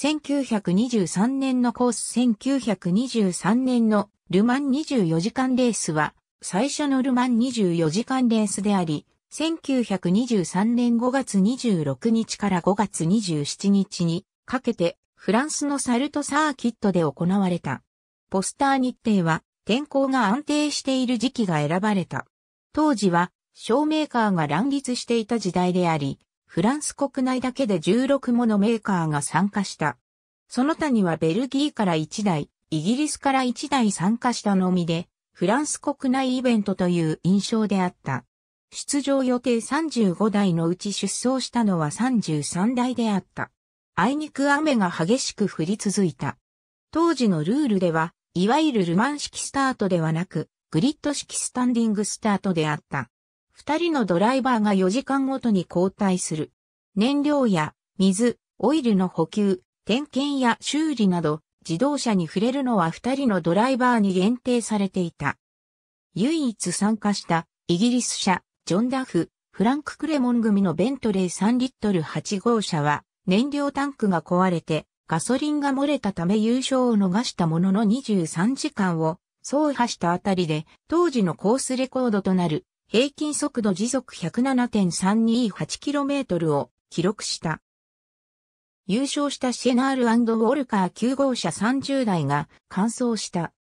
1923年のコース1923年のルマン24時間レースは最初のルマン24時間レースであり、1923年5月26日から5月27日にかけてフランスのサルトサーキットで行われた。ポスター日程は天候が安定している時期が選ばれた。当時は照明カーが乱立していた時代であり、フランス国内だけで16ものメーカーが参加した。その他にはベルギーから1台、イギリスから1台参加したのみで、フランス国内イベントという印象であった。出場予定35台のうち出走したのは33台であった。あいにく雨が激しく降り続いた。当時のルールでは、いわゆるルマン式スタートではなく、グリッド式スタンディングスタートであった。二人のドライバーが4時間ごとに交代する。燃料や水、オイルの補給、点検や修理など、自動車に触れるのは二人のドライバーに限定されていた。唯一参加したイギリス車、ジョン・ダフ、フランク・クレモン組のベントレー3リットル8号車は、燃料タンクが壊れて、ガソリンが漏れたため優勝を逃したものの23時間を走破したあたりで、当時のコースレコードとなる平均速度時速1 0 7 3 2 8 k m を記録した。優勝したシェナールウォルカー9号車30台が完走した。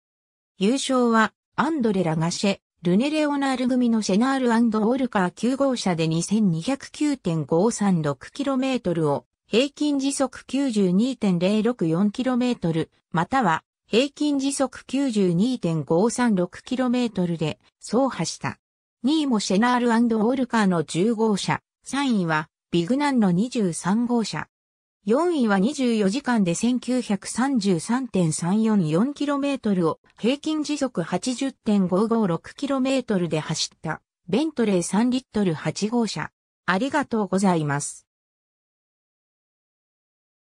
優勝はアンドレ・ラガシェ、ルネ・レオナール組のシェナールウォルカー9号車で 2209.536km を平均時速 92.064km または平均時速 92.536km で走破した。2位もシェナールオールカーの10号車、3位はビグナンの23号車。4位は24時間で 1933.344km を平均時速 80.556km で走ったベントレー3リットル8号車。ありがとうございます。